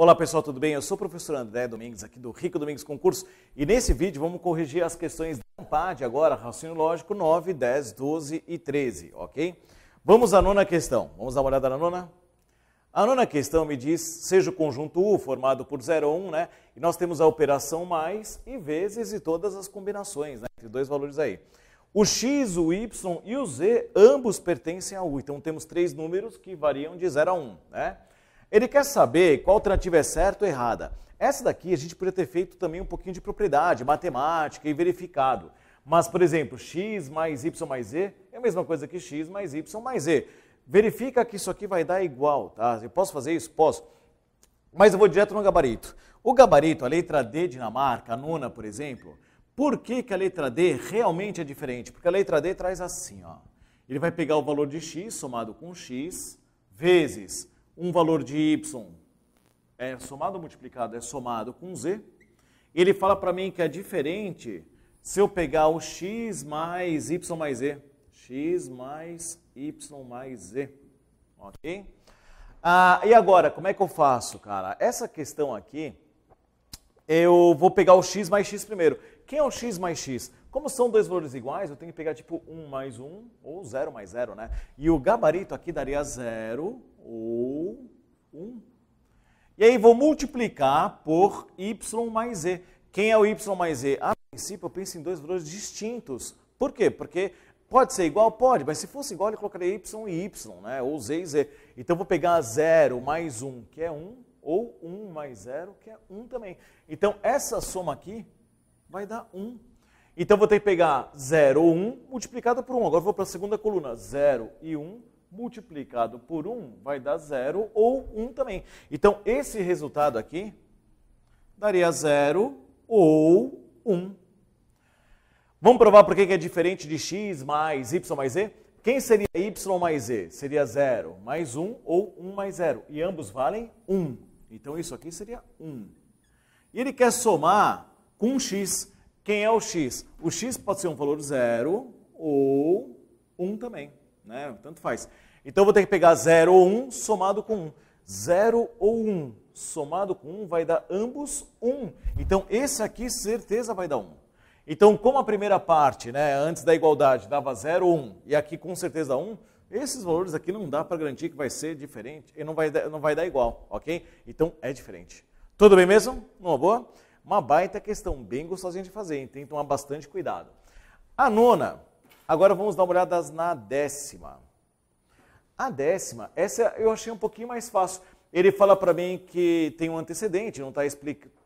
Olá pessoal, tudo bem? Eu sou o professor André Domingues, aqui do Rico Domingues Concurso, e nesse vídeo vamos corrigir as questões da AMPAD agora, raciocínio lógico 9, 10, 12 e 13, ok? Vamos à nona questão. Vamos dar uma olhada na nona? A nona questão me diz, seja o conjunto U formado por 0, 1, né? E nós temos a operação mais e vezes e todas as combinações, né? Entre dois valores aí. O X, o Y e o Z, ambos pertencem a U. Então temos três números que variam de 0 a 1, né? Ele quer saber qual alternativa é certa ou errada. Essa daqui a gente podia ter feito também um pouquinho de propriedade, matemática e verificado. Mas, por exemplo, x mais y mais e é a mesma coisa que x mais y mais e. Verifica que isso aqui vai dar igual, tá? Eu posso fazer isso? Posso. Mas eu vou direto no gabarito. O gabarito, a letra D Dinamarca, a nona, por exemplo, por que, que a letra D realmente é diferente? Porque a letra D traz assim, ó. Ele vai pegar o valor de x somado com x vezes um valor de y é somado ou multiplicado? É somado com z. Ele fala para mim que é diferente se eu pegar o x mais y mais z. x mais y mais z. Ok? Ah, e agora, como é que eu faço, cara? Essa questão aqui, eu vou pegar o x mais x primeiro. Quem é o x mais x? Como são dois valores iguais, eu tenho que pegar tipo 1 mais 1 ou 0 mais 0, né? E o gabarito aqui daria 0 ou 1. E aí vou multiplicar por y mais z. Quem é o y mais z? A princípio eu penso em dois valores distintos. Por quê? Porque pode ser igual? Pode, mas se fosse igual eu colocaria y e y, né? ou z e z. Então vou pegar 0 mais 1, que é 1, ou 1 mais 0, que é 1 também. Então essa soma aqui vai dar 1. Então vou ter que pegar 0 ou 1 multiplicado por 1. Agora vou para a segunda coluna, 0 e 1 multiplicado por 1 vai dar 0 ou 1 também. Então, esse resultado aqui daria 0 ou 1. Vamos provar por que é diferente de x mais y mais z? Quem seria y mais z? Seria 0 mais 1 ou 1 mais 0. E ambos valem 1. Então, isso aqui seria 1. E ele quer somar com x. Quem é o x? O x pode ser um valor 0 ou 1 também né? Tanto faz. Então eu vou ter que pegar 0 ou 1 um, somado com 1. Um. 0 ou 1 um, somado com 1 um, vai dar ambos 1. Um. Então esse aqui certeza vai dar 1. Um. Então como a primeira parte, né, antes da igualdade, dava 0 ou 1 e aqui com certeza 1, um, esses valores aqui não dá para garantir que vai ser diferente e não vai, não vai dar igual, ok? Então é diferente. Tudo bem mesmo? Uma boa? Uma baita questão, bem gostosinha de fazer, hein? tem que tomar bastante cuidado. A nona, Agora vamos dar uma olhada na décima. A décima, essa eu achei um pouquinho mais fácil. Ele fala para mim que tem um antecedente, não está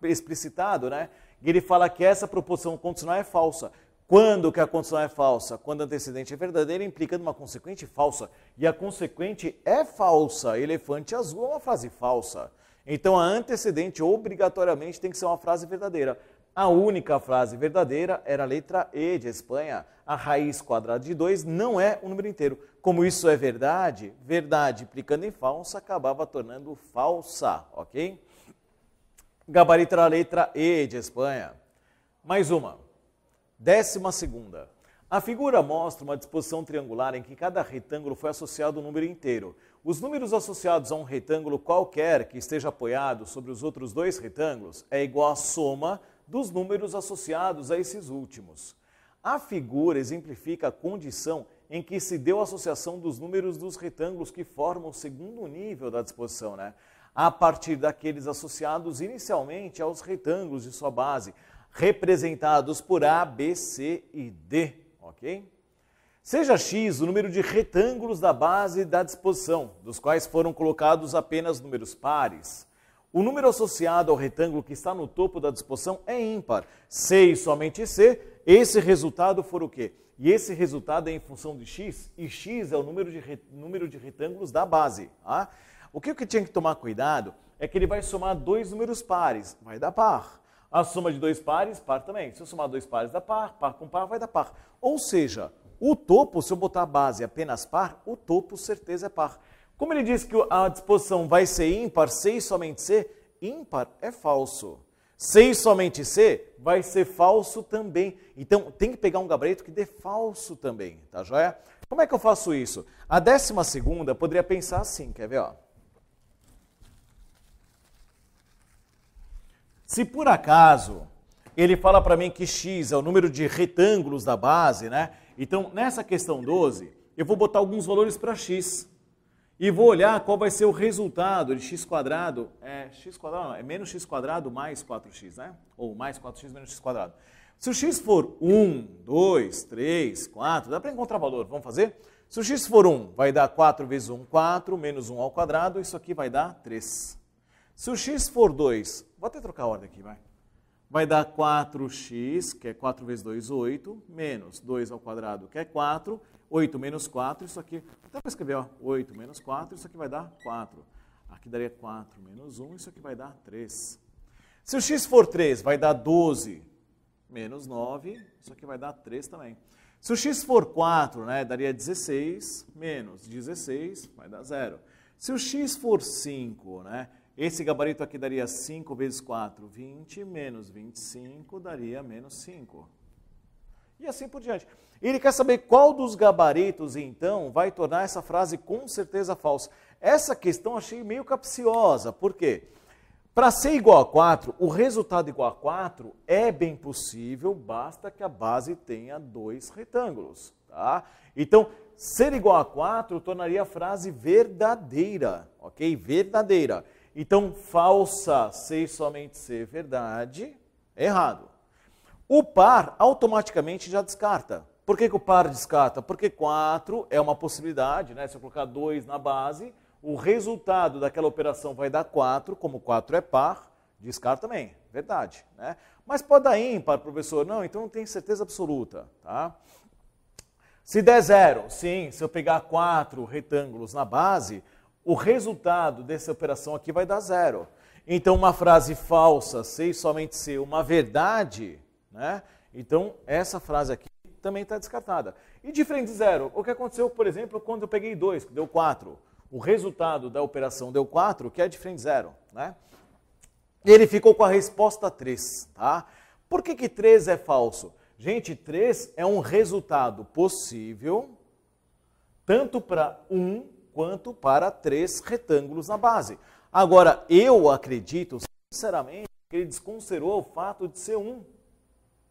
explicitado, né? E ele fala que essa proposição condicional é falsa. Quando que a condicional é falsa? Quando o antecedente é verdadeiro, implicando uma consequente falsa. E a consequente é falsa. Elefante azul é uma frase falsa. Então a antecedente obrigatoriamente tem que ser uma frase verdadeira. A única frase verdadeira era a letra E de Espanha. A raiz quadrada de 2 não é o um número inteiro. Como isso é verdade, verdade implicando em falsa acabava tornando falsa, ok? Gabarito era a letra E de Espanha. Mais uma. Décima segunda. A figura mostra uma disposição triangular em que cada retângulo foi associado um número inteiro. Os números associados a um retângulo qualquer que esteja apoiado sobre os outros dois retângulos é igual à soma dos números associados a esses últimos. A figura exemplifica a condição em que se deu a associação dos números dos retângulos que formam o segundo nível da disposição, né? a partir daqueles associados inicialmente aos retângulos de sua base, representados por A, B, C e D. ok? Seja x o número de retângulos da base da disposição, dos quais foram colocados apenas números pares. O número associado ao retângulo que está no topo da disposição é ímpar. C e somente C, esse resultado for o quê? E esse resultado é em função de x, e x é o número de, re... número de retângulos da base. Tá? O que eu tinha que tomar cuidado é que ele vai somar dois números pares, vai dar par. A soma de dois pares, par também. Se eu somar dois pares, dá par. Par com par, vai dar par. Ou seja, o topo, se eu botar a base apenas par, o topo certeza é par. Como ele diz que a disposição vai ser ímpar, sei somente ser, ímpar é falso. Sei somente ser vai ser falso também. Então tem que pegar um gabarito que dê falso também, tá joia? Como é que eu faço isso? A décima segunda poderia pensar assim, quer ver? Ó. Se por acaso ele fala para mim que x é o número de retângulos da base, né? Então nessa questão 12, eu vou botar alguns valores para x e vou olhar qual vai ser o resultado de x quadrado, é x quadrado, não, é menos x quadrado mais 4x, né? Ou mais 4x menos x quadrado. Se o x for 1, 2, 3, 4, dá para encontrar valor, vamos fazer? Se o x for 1, vai dar 4 vezes 1, 4, menos 1 ao quadrado, isso aqui vai dar 3. Se o x for 2, vou até trocar a ordem aqui, vai vai dar 4x, que é 4 vezes 2, 8, menos 2 ao quadrado, que é 4, 8 menos 4, isso aqui, até para escrever, ó, 8 menos 4, isso aqui vai dar 4. Aqui daria 4 menos 1, isso aqui vai dar 3. Se o x for 3, vai dar 12 menos 9, isso aqui vai dar 3 também. Se o x for 4, né, daria 16 menos 16, vai dar 0. Se o x for 5, né, esse gabarito aqui daria 5 vezes 4, 20, menos 25 daria menos 5. E assim por diante. Ele quer saber qual dos gabaritos, então, vai tornar essa frase com certeza falsa. Essa questão achei meio capciosa, por quê? Para ser igual a 4, o resultado igual a 4 é bem possível, basta que a base tenha dois retângulos. Tá? Então, ser igual a 4 tornaria a frase verdadeira, ok? Verdadeira. Então, falsa se somente ser verdade, é errado. O par automaticamente já descarta. Por que, que o par descarta? Porque 4 é uma possibilidade, né? Se eu colocar 2 na base, o resultado daquela operação vai dar 4, como 4 é par, descarta também, verdade. Né? Mas pode dar ímpar, professor? Não, então não tem certeza absoluta. Tá? Se der zero, sim, se eu pegar quatro retângulos na base, o resultado dessa operação aqui vai dar zero. Então, uma frase falsa, sei somente ser uma verdade, né? Então, essa frase aqui também está descartada. E diferente de zero, o que aconteceu, por exemplo, quando eu peguei 2, que deu 4. O resultado da operação deu 4, que é diferente de zero, né? Ele ficou com a resposta 3, tá? Por que que 3 é falso? Gente, 3 é um resultado possível tanto para 1 quanto para três retângulos na base. Agora, eu acredito, sinceramente, que ele desconsiderou o fato de ser um.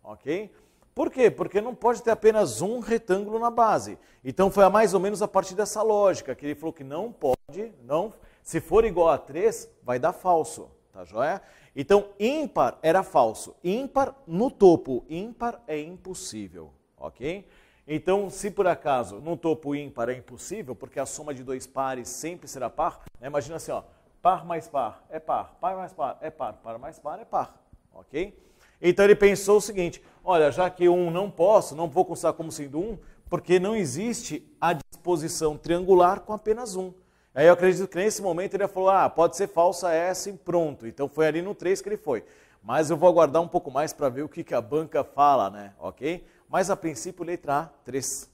Ok? Por quê? Porque não pode ter apenas um retângulo na base. Então foi mais ou menos a partir dessa lógica que ele falou que não pode, não, se for igual a 3, vai dar falso, tá joia? Então ímpar era falso, ímpar no topo, ímpar é impossível, OK? Então, se por acaso num topo ímpar é impossível, porque a soma de dois pares sempre será par, né? imagina assim, ó, par mais par é par, par mais par é par, par mais par é par, ok? Então ele pensou o seguinte, olha, já que um não posso, não vou considerar como sendo um, porque não existe a disposição triangular com apenas um. Aí eu acredito que nesse momento ele falou, ah, pode ser falsa essa e pronto. Então foi ali no 3 que ele foi. Mas eu vou aguardar um pouco mais para ver o que, que a banca fala, né? Ok? mas a princípio letra A, 3.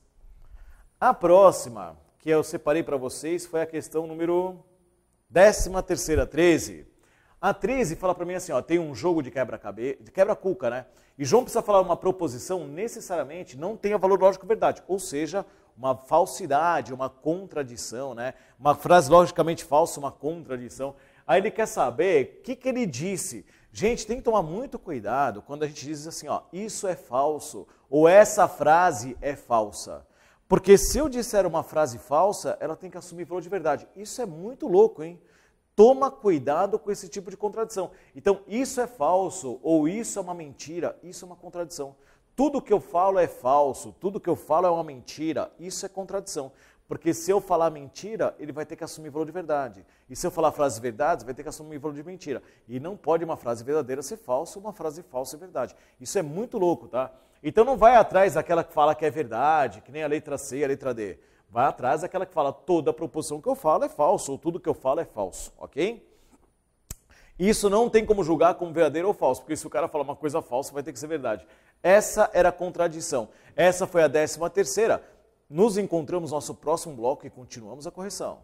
A próxima, que eu separei para vocês, foi a questão número 13 terceira, 13. A 13 fala para mim assim, ó, tem um jogo de quebra-cabeça, de quebra-cuca, né? E João precisa falar uma proposição necessariamente não tenha valor lógico verdade, ou seja, uma falsidade, uma contradição, né? Uma frase logicamente falsa, uma contradição. Aí ele quer saber o que, que ele disse. Gente, tem que tomar muito cuidado quando a gente diz assim, ó, isso é falso, ou essa frase é falsa. Porque se eu disser uma frase falsa, ela tem que assumir valor de verdade. Isso é muito louco, hein? Toma cuidado com esse tipo de contradição. Então, isso é falso ou isso é uma mentira, isso é uma contradição. Tudo que eu falo é falso, tudo que eu falo é uma mentira, isso é contradição. Porque se eu falar mentira, ele vai ter que assumir valor de verdade. E se eu falar frases verdades, vai ter que assumir valor de mentira. E não pode uma frase verdadeira ser falsa, uma frase falsa é verdade. Isso é muito louco, tá? Então não vai atrás daquela que fala que é verdade, que nem a letra C e a letra D. Vai atrás daquela que fala toda a proposição que eu falo é falso, ou tudo que eu falo é falso, ok? Isso não tem como julgar como verdadeiro ou falso, porque se o cara falar uma coisa falsa, vai ter que ser verdade. Essa era a contradição. Essa foi a décima terceira. Nos encontramos no nosso próximo bloco e continuamos a correção.